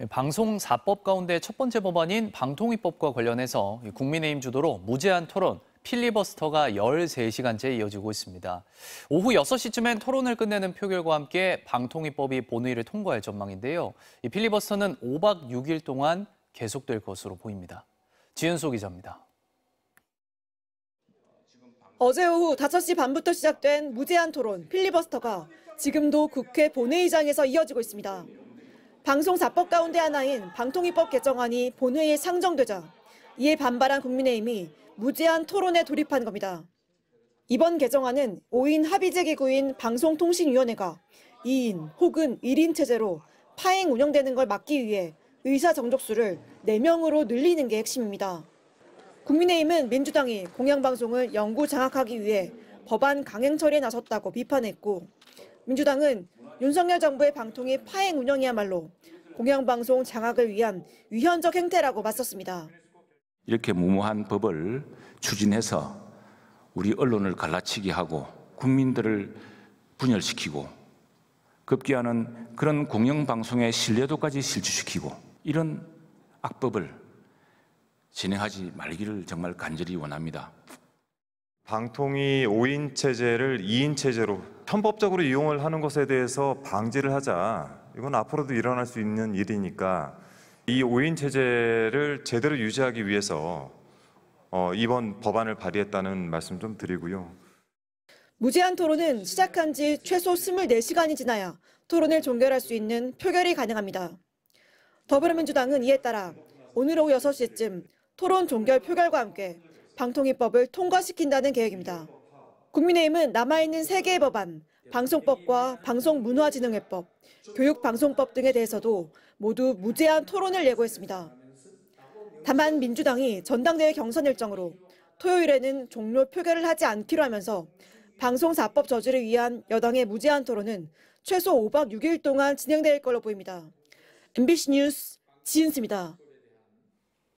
예, 방송4법 가운데 첫 번째 법안인 방통위법과 관련해서 국민의힘 주도로 무제한 토론, 필리버스터가 13시간째 이어지고 있습니다. 오후 6시쯤엔 토론을 끝내는 표결과 함께 방통위법이 본회의를 통과할 전망인데요. 이 필리버스터는 5박 6일 동안 계속될 것으로 보입니다. 지은소 기자입니다. 어제 오후 5시 반부터 시작된 무제한 토론 필리버스터가 지금도 국회 본회의장에서 이어지고 있습니다. 방송사법 가운데 하나인 방통위법 개정안이 본회의에 상정되자 이에 반발한 국민의힘이 무제한 토론에 돌입한 겁니다. 이번 개정안은 5인 합의제 기구인 방송통신위원회가 2인 혹은 1인 체제로 파행 운영되는 걸 막기 위해 의사 정족수를 4명으로 늘리는 게 핵심입니다. 국민의힘은 민주당이 공영방송을 영구 장악하기 위해 법안 강행 처리에 나섰다고 비판했고 민주당은 윤석열 정부의 방통위 파행 운영이야말로 공영방송 장악을 위한 위헌적 행태라고 맞섰습니다. 이렇게 무모한 법을 추진해서 우리 언론을 갈라치기 하고 국민들을 분열시키고 급기야는 그런 공영방송의 신뢰도까지 실추시키고 이런 악법을 진행하지 말기를 정말 간절히 원합니다. 방통위 5인 체제를 2인 체제로 편법적으로 이용을 하는 것에 대해서 방지를 하자 이건 앞으로도 일어날 수 있는 일이니까 이 5인 체제를 제대로 유지하기 위해서 어, 이번 법안을 발의했다는 말씀 좀 드리고요. 무제한 토론은 시작한 지 최소 24시간이 지나야 토론을 종결할 수 있는 표결이 가능합니다. 더불어민주당은 이에 따라 오늘 오후 6시쯤 토론 종결 표결과 함께 방통위법을 통과시킨다는 계획입니다. 국민의힘은 남아있는 3개의 법안, 방송법과 방송문화진흥회법, 교육방송법 등에 대해서도 모두 무제한 토론을 예고했습니다. 다만 민주당이 전당대회 경선 일정으로 토요일에는 종료 표결을 하지 않기로 하면서 방송사법 저지를 위한 여당의 무제한 토론은 최소 5박 6일 동안 진행될 걸로 보입니다. MBC 뉴스 지은수입니다.